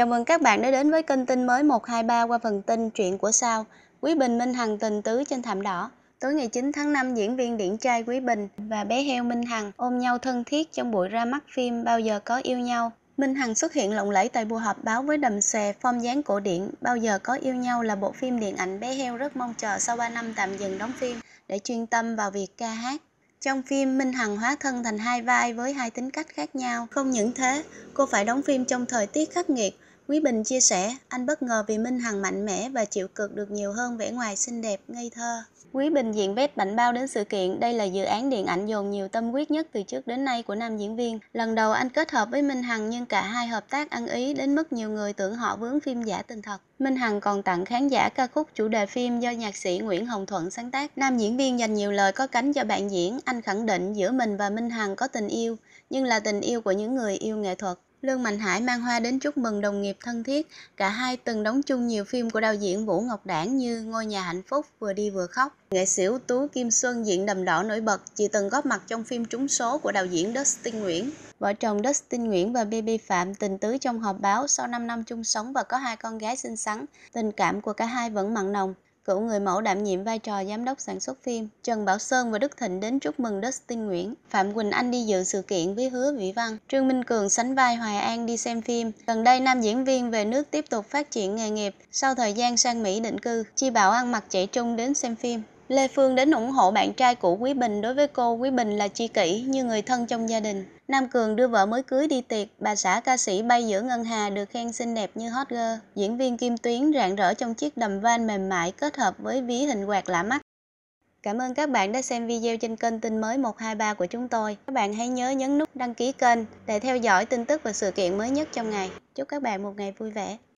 Chào mừng các bạn đã đến với kênh tin mới 123 qua phần tin chuyện của sao. Quý Bình Minh Hằng tình tứ trên thảm đỏ. Tối ngày 9 tháng 5, diễn viên điển trai Quý Bình và bé heo Minh Hằng ôm nhau thân thiết trong buổi ra mắt phim Bao giờ có yêu nhau. Minh Hằng xuất hiện lộng lẫy tại buổi họp báo với đầm xòe phong dáng cổ điển Bao giờ có yêu nhau là bộ phim điện ảnh bé heo rất mong chờ sau 3 năm tạm dừng đóng phim để chuyên tâm vào việc ca hát. Trong phim, Minh Hằng hóa thân thành hai vai với hai tính cách khác nhau. Không những thế, cô phải đóng phim trong thời tiết khắc nghiệt, Quý Bình chia sẻ, anh bất ngờ vì Minh Hằng mạnh mẽ và chịu cực được nhiều hơn vẻ ngoài xinh đẹp, ngây thơ. Quý Bình diện vét bảnh bao đến sự kiện, đây là dự án điện ảnh dồn nhiều tâm huyết nhất từ trước đến nay của nam diễn viên. Lần đầu anh kết hợp với Minh Hằng nhưng cả hai hợp tác ăn ý đến mức nhiều người tưởng họ vướng phim giả tình thật. Minh Hằng còn tặng khán giả ca khúc chủ đề phim do nhạc sĩ Nguyễn Hồng Thuận sáng tác. Nam diễn viên dành nhiều lời có cánh cho bạn diễn, anh khẳng định giữa mình và Minh Hằng có tình yêu, nhưng là tình yêu của những người yêu nghệ thuật. Lương Mạnh Hải mang hoa đến chúc mừng đồng nghiệp thân thiết, cả hai từng đóng chung nhiều phim của đạo diễn Vũ Ngọc Đảng như Ngôi nhà hạnh phúc vừa đi vừa khóc. Nghệ sĩ ưu tú Kim Xuân diện đầm đỏ nổi bật, chỉ từng góp mặt trong phim trúng số của đạo diễn Dustin Nguyễn. Vợ chồng Dustin Nguyễn và BB Phạm tình tứ trong họp báo sau 5 năm chung sống và có hai con gái xinh xắn, tình cảm của cả hai vẫn mặn nồng cựu người mẫu đảm nhiệm vai trò giám đốc sản xuất phim. Trần Bảo Sơn và Đức Thịnh đến chúc mừng Dustin Nguyễn. Phạm Quỳnh Anh đi dự sự kiện với hứa Vĩ Văn. Trương Minh Cường sánh vai Hoài An đi xem phim. Gần đây nam diễn viên về nước tiếp tục phát triển nghề nghiệp sau thời gian sang Mỹ định cư. Chi Bảo ăn mặc trẻ trung đến xem phim. Lê Phương đến ủng hộ bạn trai cũ Quý Bình đối với cô Quý Bình là chi kỷ như người thân trong gia đình. Nam Cường đưa vợ mới cưới đi tiệc, bà xã ca sĩ bay giữa ngân hà được khen xinh đẹp như hot girl. Diễn viên Kim Tuyến rạng rỡ trong chiếc đầm van mềm mại kết hợp với ví hình quạt lạ mắt. Cảm ơn các bạn đã xem video trên kênh tin mới 123 của chúng tôi. Các bạn hãy nhớ nhấn nút đăng ký kênh để theo dõi tin tức và sự kiện mới nhất trong ngày. Chúc các bạn một ngày vui vẻ.